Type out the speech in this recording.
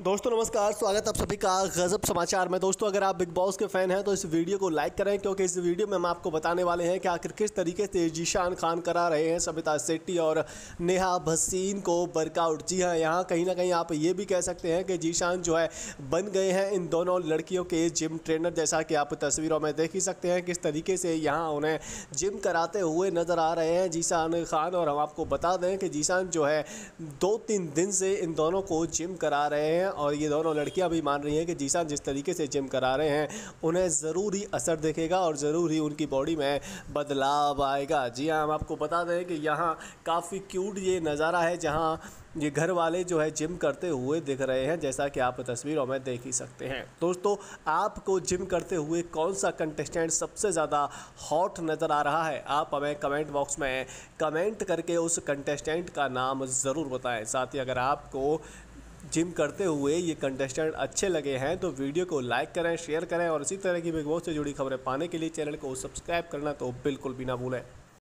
दोस्तों नमस्कार स्वागत आप सभी का गज़ब समाचार में दोस्तों अगर आप बिग बॉस के फ़ैन हैं तो इस वीडियो को लाइक करें क्योंकि इस वीडियो में हम आपको बताने वाले हैं कि आखिर किस तरीके से जीशान खान करा रहे हैं सबिता सेट्टी और नेहा भसीन को वर्कआउट जी हाँ यहाँ कहीं ना कहीं आप ये भी कह सकते हैं कि जीशान जो है बन गए हैं इन दोनों लड़कियों के जिम ट्रेनर जैसा कि आप तस्वीरों में देख ही सकते हैं किस तरीके से यहाँ उन्हें जिम कराते हुए नज़र आ रहे हैं जीशान खान और हम आपको बता दें कि जीशान जो है दो तीन दिन से इन दोनों को जिम करा रहे हैं हैं और ये दोनों लड़कियां भी मान रही हैं कि जीसान जिस तरीके से जिम करा रहे हैं उन्हें ज़रूर ही असर देखेगा और ज़रूर ही उनकी बॉडी में बदलाव आएगा जी हाँ हम आपको बता दें कि यहाँ काफ़ी क्यूट ये नज़ारा है जहाँ ये घर वाले जो है जिम करते हुए दिख रहे हैं जैसा कि आप तस्वीरों में देख ही सकते हैं दोस्तों आपको जिम करते हुए कौन सा कंटेस्टेंट सबसे ज़्यादा हॉट नज़र आ रहा है आप हमें कमेंट बॉक्स में कमेंट करके उस कंटेस्टेंट का नाम ज़रूर बताएं साथ ही अगर आपको जिम करते हुए ये कंटेस्टेंट अच्छे लगे हैं तो वीडियो को लाइक करें शेयर करें और इसी तरह की बिग बॉस से जुड़ी खबरें पाने के लिए चैनल को सब्सक्राइब करना तो बिल्कुल भी ना भूलें